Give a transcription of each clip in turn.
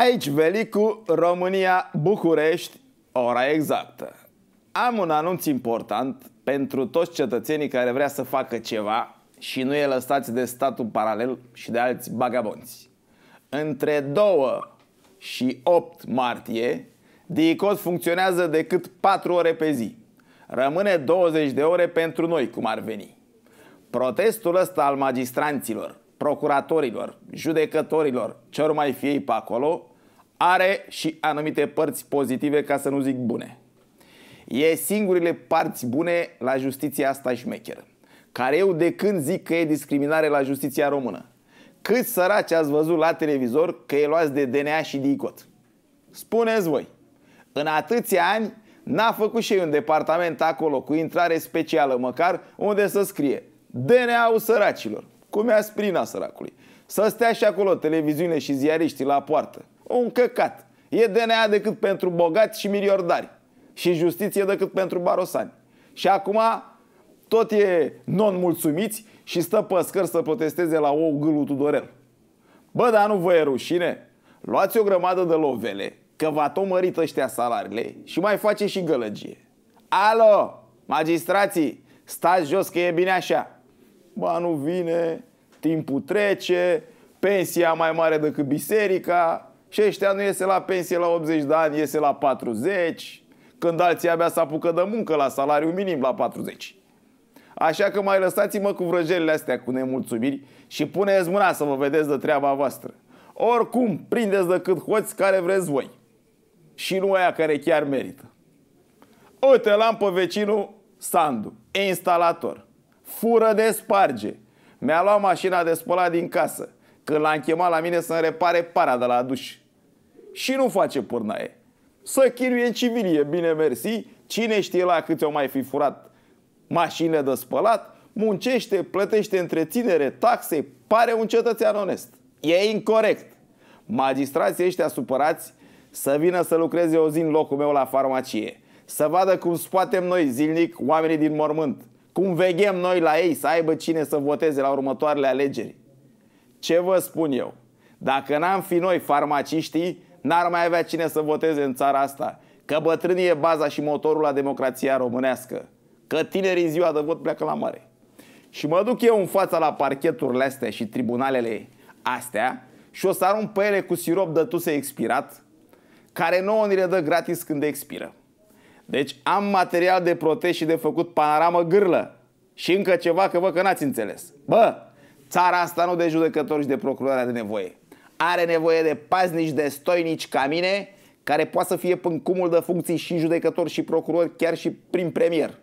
Aici Velicu, România, București, ora exactă. Am un anunț important pentru toți cetățenii care vrea să facă ceva și nu e lăsați de statul paralel și de alți bagabonți. Între 2 și 8 martie, DICOT funcționează decât 4 ore pe zi. Rămâne 20 de ore pentru noi, cum ar veni. Protestul ăsta al magistranților, procuratorilor, judecătorilor, ce mai fie pe acolo, are și anumite părți pozitive, ca să nu zic bune. E singurile părți bune la justiția asta șmecheră, care eu de când zic că e discriminare la justiția română. Cât săraci ați văzut la televizor că e luați de DNA și DICOT? Spuneți voi, în atâția ani n-a făcut și un departament acolo cu intrare specială măcar unde să scrie DNA-ul săracilor. Cum e asprina, săracului. Să stea și acolo televiziune și ziariștii la poartă. Un căcat. E DNA decât pentru bogați și miliardari. Și justiție decât pentru barosani. Și acum tot e non-mulțumiți și stă pe scări să protesteze la ou gâlul Tudorel. Bă, dar nu vă e rușine? Luați o grămadă de lovele, că v-a tomărit ăștia salariile și mai face și gălăgie. Alo, magistrații, stați jos că e bine așa banul vine, timpul trece, pensia mai mare decât biserica și ăștia nu iese la pensie la 80 de ani, iese la 40, când alții abia se apucă de muncă la salariu minim la 40. Așa că mai lăsați-mă cu vrăjelile astea, cu nemulțumiri și puneți mâna să vă vedeți de treaba voastră. Oricum, prindeți de cât hoți care vreți voi. Și nu aia care chiar merită. Uite, l-am pe vecinul Sandu, instalator fură de sparge. Mi-a luat mașina de spălat din casă, când l-am chemat la mine să-mi repare para de la duș. Și nu face pârnaie. Să chinuie civilie, bine mersi, cine știe la câți o mai fi furat mașină de spălat, muncește, plătește întreținere, taxe, pare un cetățean onest. E incorrect. Magistrații ăștia supărați să vină să lucreze o zi în locul meu la farmacie. Să vadă cum spatem noi zilnic oamenii din mormânt. Cum veghem noi la ei să aibă cine să voteze la următoarele alegeri? Ce vă spun eu? Dacă n-am fi noi farmaciștii, n-ar mai avea cine să voteze în țara asta. Că bătrânii e baza și motorul la democrația românească. Că tinerii în ziua de vot pleacă la mare. Și mă duc eu în fața la parcheturile astea și tribunalele astea și o să arunc pe ele cu sirop de tuse expirat, care nouă ni le dă gratis când expiră. Deci am material de protest și de făcut panoramă gârlă. Și încă ceva că vă că n-ați înțeles. Bă, țara asta nu de judecători și de procurare are nevoie. Are nevoie de paznici, de stoinici ca mine, care poate să fie până cumul de funcții și judecători și procurori, chiar și prim premier.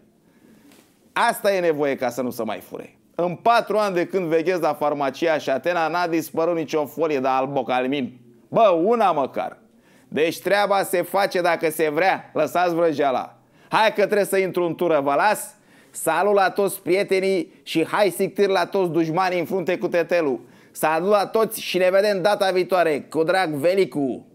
Asta e nevoie ca să nu se mai fure. În patru ani de când veghez la farmacia și Atena n-a dispărut nicio folie de albocalmin. Bă, una măcar. Deci treaba se face dacă se vrea. Lăsați vrăjeala. Hai că trebuie să intru în tură, vă las? Salut la toți prietenii și hai sictir la toți dușmanii în frunte cu tetelul. Salut la toți și ne vedem data viitoare cu drag Velicu!